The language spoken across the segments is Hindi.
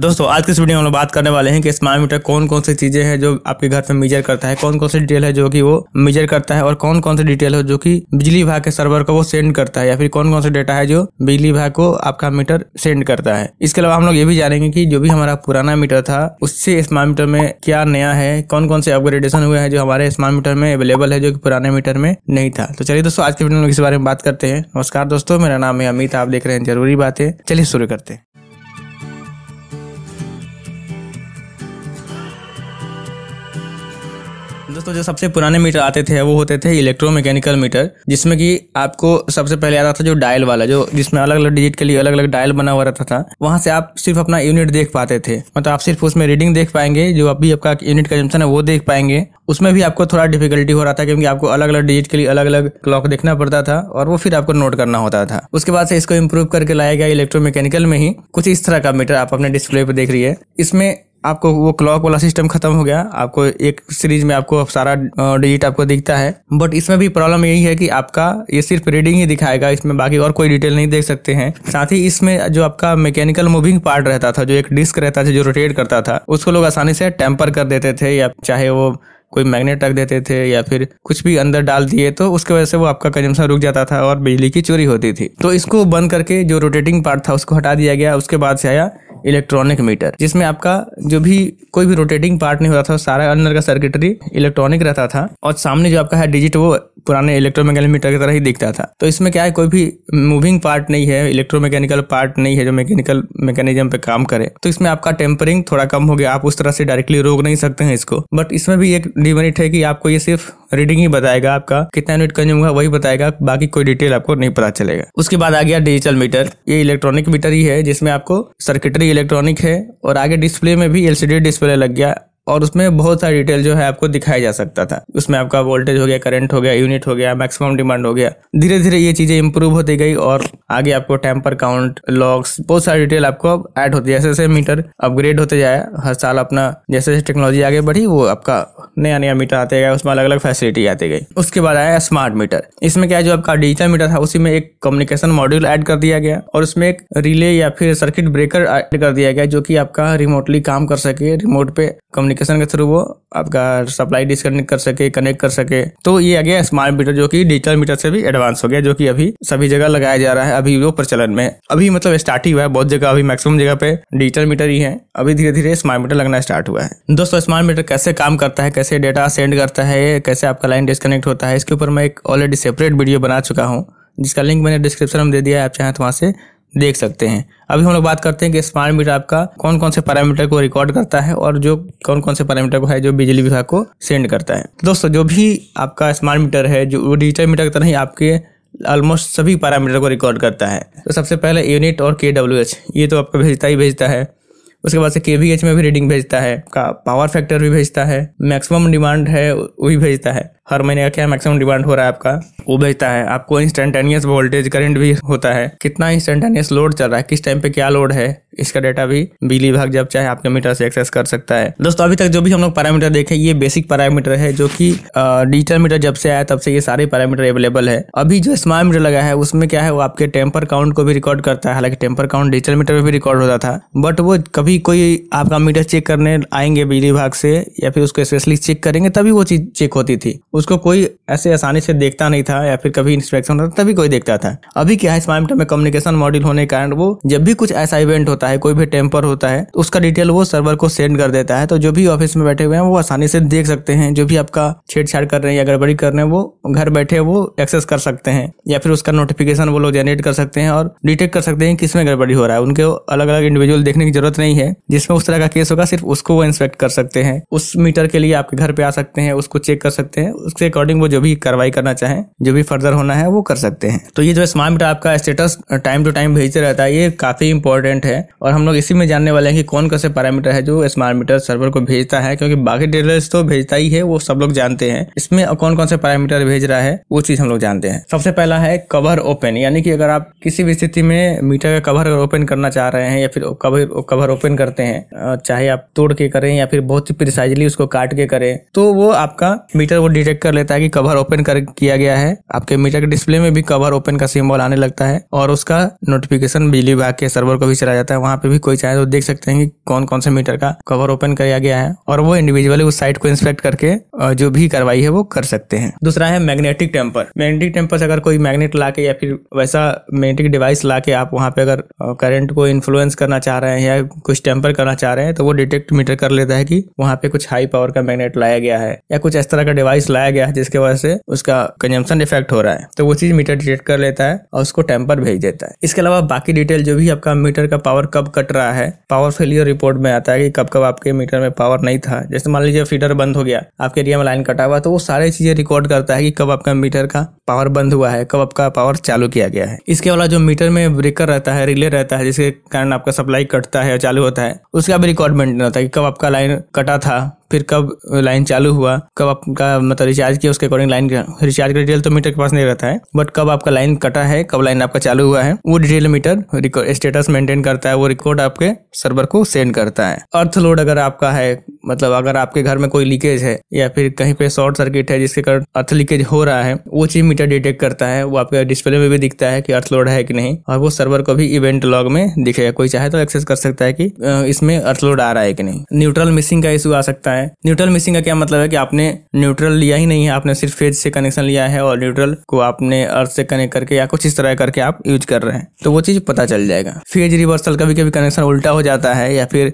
दोस्तों आज के इस वीडियो में हम लोग बात करने वाले हैं कि स्मार्ट मीटर कौन कौन सी चीजें हैं जो आपके घर पे मेजर करता है कौन कौन सी डिटेल है जो कि वो मेजर करता है और कौन कौन सी डिटेल है जो कि बिजली विभाग के सर्वर को वो सेंड करता है या फिर कौन कौन सा डेटा है जो बिजली विभाग को आपका मीटर सेंड करता है इसके अलावा हम लोग ये भी जानेंगे की जो भी हमारा पुराना मीटर था उससे स्मार्ट मीटर में क्या नया है कौन कौन से अपग्रेडेशन हुए हैं जो हमारे स्मार्ट मीटर में अवेलेबल है जो की पुराने मीटर में नहीं था तो चलिए दोस्तों आज के वीडियो में इस बारे में बात करते हैं नमस्कार दोस्तों मेरा नाम है अमित आप देख रहे हैं जरूरी बातें चलिए शुरू करते हैं दोस्तों जो सबसे पुराने मीटर आते थे वो होते थे इलेक्ट्रोमैकेनिकल मीटर जिसमें कि आपको सबसे पहले आता था जो डायल वाला जो जिसमें अलग अलग डिजिट के लिए अलग अलग डायल बना हुआ रहता था वहां से आप सिर्फ अपना यूनिट देख पाते थे मतलब आप सिर्फ उसमें रीडिंग देख पाएंगे जो अभी आपका यूनिट कंजम्पशन है वो देख पाएंगे उसमें भी आपको थोड़ा डिफिकल्टी हो रहा था क्योंकि आपको अलग अलग डिजिट के लिए अलग अलग क्लॉक देखना पड़ता था और वो फिर आपको नोट करना होता था उसके बाद से इसको इम्प्रूव करके लाया गया इलेक्ट्रोमैकेनिकल में ही कुछ इस तरह का मीटर आप अपने डिस्प्ले पर देख रही है इसमें आपको वो क्लॉक वाला सिस्टम खत्म हो गया आपको एक सीरीज में आपको सारा डिजिट आपको दिखता है बट इसमें भी प्रॉब्लम यही है कि आपका ये सिर्फ रीडिंग ही दिखाएगा इसमें बाकी और कोई डिटेल नहीं देख सकते हैं साथ ही इसमें जो आपका मैकेनिकल मूविंग पार्ट रहता था जो एक डिस्क रहता था जो रोटेट करता था उसको लोग आसानी से टेम्पर कर देते थे या चाहे वो कोई मैग्नेट रख देते थे या फिर कुछ भी अंदर डाल दिए तो उसकी वजह से वो आपका कंजम्पशन रुक जाता था और बिजली की चोरी होती थी तो इसको बंद करके जो रोटेटिंग पार्ट था उसको हटा दिया गया उसके बाद से आया इलेक्ट्रॉनिक मीटर जिसमें आपका जो भी कोई भी रोटेटिंग पार्ट नहीं होता था सारा अंदर का सर्किटरी इलेक्ट्रॉनिक रहता था और सामने जो आपका है डिजिट वो पुराने इलेक्ट्रोमैकेनिकल मीटर की तरह ही दिखता था तो इसमें क्या है कोई भी मूविंग पार्ट नहीं है इलेक्ट्रोमैकेनिकल पार्ट नहीं है जो मैकेनिकल मैकेनिज्म पे काम करे तो इसमें आपका टेम्परिंग थोड़ा कम हो गया आप उस तरह से डायरेक्टली रोक नहीं सकते हैं इसको बट इसमें भी एक डिमेरिट है कि आपको ये सिर्फ रीडिंग ही बताएगा आपका कितना यूनिट कंज्यूम हुआ वही बताएगा बाकी कोई डिटेल आपको नहीं पता चलेगा उसके बाद आ गया डिजिटल मीटर ये इलेक्ट्रॉनिक मीटर ही है जिसमें आपको सर्किटरी इलेक्ट्रॉनिक है और आगे डिस्प्ले में भी एलसीडी डिस्प्ले लग गया और उसमें बहुत सारी डिटेल जो है आपको दिखाया जा सकता था उसमें आपका वोल्टेज हो गया करंट हो गया यूनिट हो गया मैक्सिमम डिमांड हो गया धीरे धीरे ये चीज़ें इंप्रूव होती गई और आगे आपको टेम्पर काउंट लॉक्स बहुत सारी डिटेल आपको ऐड होती जैसे जैसे मीटर अपग्रेड होते जाए हर साल अपना जैसे जैसे टेक्नोलॉजी आगे बढ़ी वो आपका नया नया मीटर आते गया उसमें अलग अलग फैसिलिटी आती गई उसके बाद आया स्मार्ट मीटर इसमें क्या जो आपका डिजिटल मीटर था उसी में एक कम्युनिकेशन मॉड्यूल ऐड कर दिया गया और उसमें एक रिले या फिर सर्किट ब्रेकर ऐड कर दिया गया जो कि आपका रिमोटली काम कर सके रिमोट पे कम्युनिक कम्युनिकेशन के थ्रू वो आपका सप्लाई डिस्कनेक्ट कर सके कनेक्ट कर सके तो ये आ गया स्मार्ट मीटर जो कि डिजिटल मीटर से भी एडवांस हो गया जो कि अभी सभी जगह लगाया जा रहा है अभी वो प्रचलन में अभी मतलब स्टार्ट ही हुआ है बहुत जगह अभी मैक्सिमम जगह पे डिजिटल मीटर ही है अभी धीरे धीरे स्मार्ट मीटर लगना स्टार्ट हुआ है दोस्तों स्मार्ट मीटर कैसे काम करता है कैसे डेटा सेंड करता है कैसे आपका लाइन डिस्कनेक्ट होता है इसके ऊपर मैं एक ऑलरेडी सेपरेट वीडियो बना चुका हूँ जिसका लिंक मैंने डिस्क्रिप्शन में दे दिया है आप चाहें तो वहाँ से देख सकते हैं अभी हम लोग बात करते हैं कि स्मार्ट मीटर आपका कौन कौन से पैरामीटर को रिकॉर्ड करता है और जो कौन कौन से पैरामीटर को है जो बिजली विभाग को सेंड करता है तो दोस्तों जो भी आपका स्मार्ट मीटर है जो डिजिटल मीटर की तरह ही आपके ऑलमोस्ट सभी पैरामीटर को रिकॉर्ड करता है तो सबसे पहले यूनिट और के ये तो आपका भेजता ही भेजता है उसके बाद से के वी एच में भी रीडिंग भेजता है का पावर फैक्टर भी भेजता है मैक्सिमम डिमांड है वही भेजता है हर महीने का क्या मैक्सिमम डिमांड हो रहा है आपका वो भेजता है आपको इंस्टेंटेनियस वोल्टेज करंट भी होता है कितना इंस्टेंटेनियस लोड चल रहा है किस टाइम पे क्या लोड है इसका डाटा भी बिजली विभाग जब चाहे आपके मीटर से एक्सेस कर सकता है दोस्तों अभी तक जो भी हम लोग पैरामीटर देखे ये बेसिक पैरामीटर है जो कि डिजिटल मीटर जब से आया तब से ये सारे पैरामीटर अवेलेबल है अभी जो स्मार्ट मीटर लगा है उसमें क्या है वो आपके टेम्पर काउंट को भी रिकॉर्ड करता है हालांकि टेम्पर काउंट डिजिटल मीटर में भी रिकॉर्ड होता था बट वो कभी कोई आपका मीटर चेक करने आएंगे बिजली विभाग से या फिर उसको स्पेशली चेक करेंगे तभी वो चीज चेक होती थी उसको कोई ऐसे आसानी से देखता नहीं था या फिर कभी इंस्पेक्शन होता तभी कोई देखता था अभी क्या है स्मार्ट मीटर में कम्युनिकेशन मॉड्यूल होने के कारण वो जब भी कुछ ऐसा इवेंट होता होता है कोई भी टेम्पर होता है उसका डिटेल वो सर्वर को सेंड कर देता है तो जो भी ऑफिस में बैठे हुए हैं वो आसानी से देख सकते हैं जो भी आपका छेड़छाड़ कर रहे हैं या गड़बड़ी कर रहे हैं वो घर बैठे वो एक्सेस कर सकते हैं या फिर उसका नोटिफिकेशन वो लोग जनरेट कर सकते हैं और डिटेक्ट कर सकते हैं किसमें गड़बड़ी हो रहा है उनके अलग अलग इंडिविजुअल देखने की जरूरत नहीं है जिसमें उस तरह का केस होगा सिर्फ उसको वो इंस्पेक्ट कर सकते हैं उस मीटर के लिए आपके घर पे आ सकते हैं उसको चेक कर सकते हैं उसके अकॉर्डिंग वो जो भी कार्रवाई करना चाहें जो भी फर्दर होना है वो कर सकते हैं तो ये जो स्मार्ट मीटर आपका स्टेटस टाइम टू टाइम भेजते रहता है ये काफी इंपॉर्टेंट है और हम लोग इसी में जानने वाले हैं कि कौन कौन से पैरामीटर है जो स्मार्ट मीटर सर्वर को भेजता है क्योंकि बाकी डिटेल्स तो भेजता ही है वो सब लोग जानते हैं इसमें कौन कौन से पैरामीटर भेज रहा है वो चीज हम लोग जानते हैं सबसे पहला है कवर ओपन यानी कि अगर आप किसी भी स्थिति में मीटर का कवर ओपन करना चाह रहे हैं या फिर कवर कवर ओपन करते हैं चाहे आप तोड़ के करें या फिर बहुत ही प्रिसाइजली उसको काट के करें तो वो आपका मीटर वो डिटेक्ट कर लेता है कि कवर ओपन कर किया गया है आपके मीटर के डिस्प्ले में भी कवर ओपन का सिम्बॉल आने लगता है और उसका नोटिफिकेशन बिजली विभाग के सर्वर को भी चला जाता है वहां वहाँ पे भी कोई चाहे तो देख सकते हैं कि कौन कौन से मीटर का कवर ओपन किया गया है और वो इंडिविजुअली उस साइट को इंस्पेक्ट करके जो भी कार्रवाई है वो कर सकते हैं दूसरा है मैग्नेटिक टेम्पर मैग्नेटिक टेम्पर से अगर कोई मैग्नेट ला के या फिर वैसा मैग्नेटिक डिवाइस ला के आप वहाँ पे अगर करंट को इन्फ्लुएंस करना चाह रहे हैं या कुछ टेम्पर करना चाह रहे हैं तो वो डिटेक्ट मीटर कर लेता है कि वहाँ पे कुछ हाई पावर का मैग्नेट लाया गया है या कुछ इस तरह का डिवाइस लाया गया है जिसके वजह से उसका कंजम्पन इफेक्ट हो रहा है तो वो चीज मीटर डिटेक्ट कर लेता है और उसको टेम्पर भेज देता है इसके अलावा बाकी डिटेल जो भी आपका मीटर का पावर कब कट रहा है पावर फेलियर रिपोर्ट में आता है कि कब कब आपके मीटर में पावर नहीं था जैसे मान लीजिए फीडर बंद हो गया आपके एटीएम लाइन कटा हुआ तो वो सारे चीज़ें रिकॉर्ड करता है कि कब आपका मीटर का पावर बंद हुआ है कब आपका पावर चालू किया गया है इसके अलावा जो मीटर में ब्रेकर रहता है रिले रहता है जिसके कारण आपका सप्लाई कटता है चालू होता है उसका भी रिकॉर्ड मेंटेन होता है कि कब आपका लाइन कटा था फिर कब लाइन चालू हुआ कब आपका मतलब रिचार्ज किया उसके अकॉर्डिंग लाइन रिचार्ज का डिटेल तो मीटर के पास नहीं रहता है बट कब आपका लाइन कटा है कब लाइन आपका चालू हुआ है वो डिटेल मीटर स्टेटस मेंटेन करता है वो रिकॉर्ड आपके सर्वर को सेंड करता है अर्थ लोड अगर आपका है मतलब अगर आपके घर में कोई लीकेज है या फिर कहीं पे शॉर्ट सर्किट है जिसके कारण अर्थ लीकेज हो रहा है वो चीज मीटर डिटेक्ट करता है वो आपके डिस्प्ले में भी दिखता है कि अर्थ लोड है कि नहीं और वो सर्वर को भी इवेंट लॉग में दिखेगा कोई चाहे तो एक्सेस कर सकता है कि इसमें अर्थ लोड आ रहा है कि नहीं न्यूट्रल मिसिंग का इशू आ सकता है है न्यूट्रल मिसिंग का क्या मतलब है कि आपने न्यूट्रल लिया ही नहीं है आपने सिर्फ फेज से कनेक्शन लिया है और न्यूट्रल को आपने अर्थ से कनेक्ट करके या कुछ इस तरह करके आप यूज कर रहे हैं तो वो चीज पता चल जाएगा फेज रिवर्सल कभी कभी कनेक्शन उल्टा हो जाता है या फिर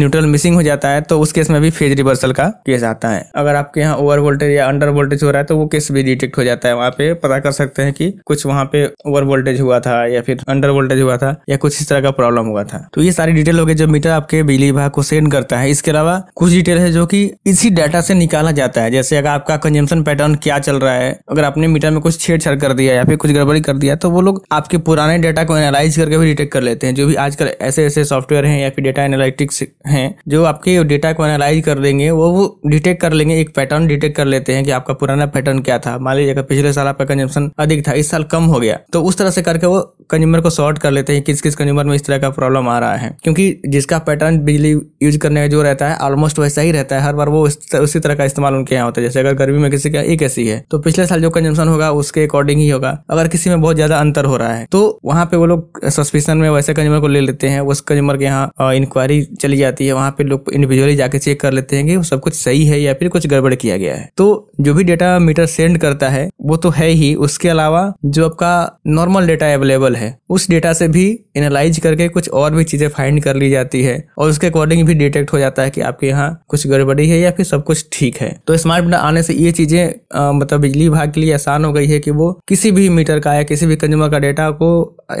न्यूट्रल मिसिंग हो जाता है तो उस केस में भी फेज रिवर्सल का केस आता है अगर आपके यहाँ ओवर वोल्टेज या अंडर वोल्टेज हो रहा है तो वो केस भी डिटेक्ट हो जाता है वहाँ पे पता कर सकते हैं कि कुछ वहाँ पे ओवर वोल्टेज हुआ था या फिर अंडर वोल्टेज हुआ था या कुछ इस तरह का प्रॉब्लम हुआ था तो ये सारी डिटेल हो गई जो मीटर आपके बिजली विभाग को सेंड करता है इसके अलावा कुछ डिटेल है जो कि इसी डाटा से निकाला जाता है जैसे अगर आपका कंजम्पशन पैटर्न क्या चल रहा है अगर आपने मीटर में कुछ छेड़छाड़ कर दिया या फिर कुछ गड़बड़ी कर दिया तो वो लोग आपके पुराने डाटा को एनालाइज करके भी डिटेक्ट कर लेते हैं जो भी आजकल ऐसे ऐसे सॉफ्टवेयर हैं या फिर डेटा एनालिटिक्स हैं जो आपके डेटा को एनालाइज कर देंगे वो वो डिटेक्ट कर लेंगे एक पैटर्न डिटेक्ट कर लेते हैं कि आपका पुराना पैटर्न क्या था मान लीजिए अगर पिछले साल आपका कंजम्पशन अधिक था इस साल कम हो गया तो उस तरह से करके वो कंज्यूमर को सॉर्ट कर लेते हैं किस किस कंज्यूमर में इस तरह का प्रॉब्लम आ रहा है क्योंकि जिसका पैटर्न बिजली यूज करने का जो रहता है ऑलमोस्ट वैसा ही रहता रहता है हर बार वो उसी तरह का इस्तेमाल उनके यहाँ होता है जैसे अगर गर्मी में किसी का एक ऐसी है तो पिछले साल जो कंजम्पन होगा उसके अकॉर्डिंग ही होगा अगर किसी में बहुत ज्यादा अंतर हो रहा है तो वहाँ पे वो लोग सस्पिशन में वैसे कंज्यूमर को ले लेते हैं उस कंज्यूमर के यहाँ इंक्वायरी चली जाती है वहाँ पे लोग इंडिविजुअली जाके चेक कर लेते हैं कि सब कुछ सही है या फिर कुछ गड़बड़ किया गया है तो जो भी डेटा मीटर सेंड करता है वो तो है ही उसके अलावा जो आपका नॉर्मल डेटा अवेलेबल है उस डेटा से भी एनालाइज करके कुछ और भी चीजें फाइंड कर ली जाती है और उसके अकॉर्डिंग भी डिटेक्ट हो जाता है कि आपके यहाँ कुछ कुछ गड़बड़ी है या फिर सब कुछ ठीक है तो स्मार्ट मीटर आने से ये चीजें मतलब बिजली विभाग के लिए आसान हो गई है कि वो किसी भी मीटर का या किसी भी कंज्यूमर का डेटा को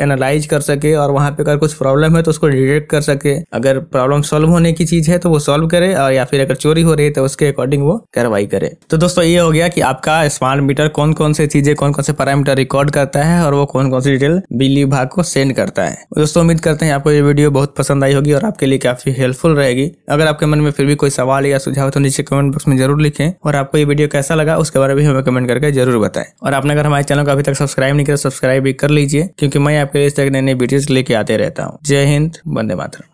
एनालाइज कर सके और वहाँ पे अगर कुछ प्रॉब्लम है तो उसको डिटेक्ट कर सके अगर प्रॉब्लम सॉल्व होने की चीज है तो वो सॉल्व करे और या फिर अगर चोरी हो रही है तो उसके अकॉर्डिंग वो कार्रवाई करे तो दोस्तों ये हो गया कि आपका स्मार्ट मीटर कौन कौन से चीजें कौन कौन से पैरामीटर रिकॉर्ड करता है और वो कौन कौन सी डिटेल बिजली विभाग को सेंड करता है दोस्तों उम्मीद करते हैं आपको ये वीडियो बहुत पसंद आई होगी और आपके लिए काफी हेल्पफुल रहेगी अगर आपके मन में फिर भी कोई सवाल सवाल या सुझाव तो नीचे कमेंट बॉक्स में जरूर लिखें और आपको ये वीडियो कैसा लगा उसके बारे में हमें कमेंट करके जरूर बताएं और आपने अगर हमारे चैनल को अभी तक सब्सक्राइब नहीं किया सब्सक्राइब तो भी कर लीजिए क्योंकि मैं आपके लिए इस तरह नए नए वीडियोज लेके आते रहता हूँ जय हिंद बंदे मातर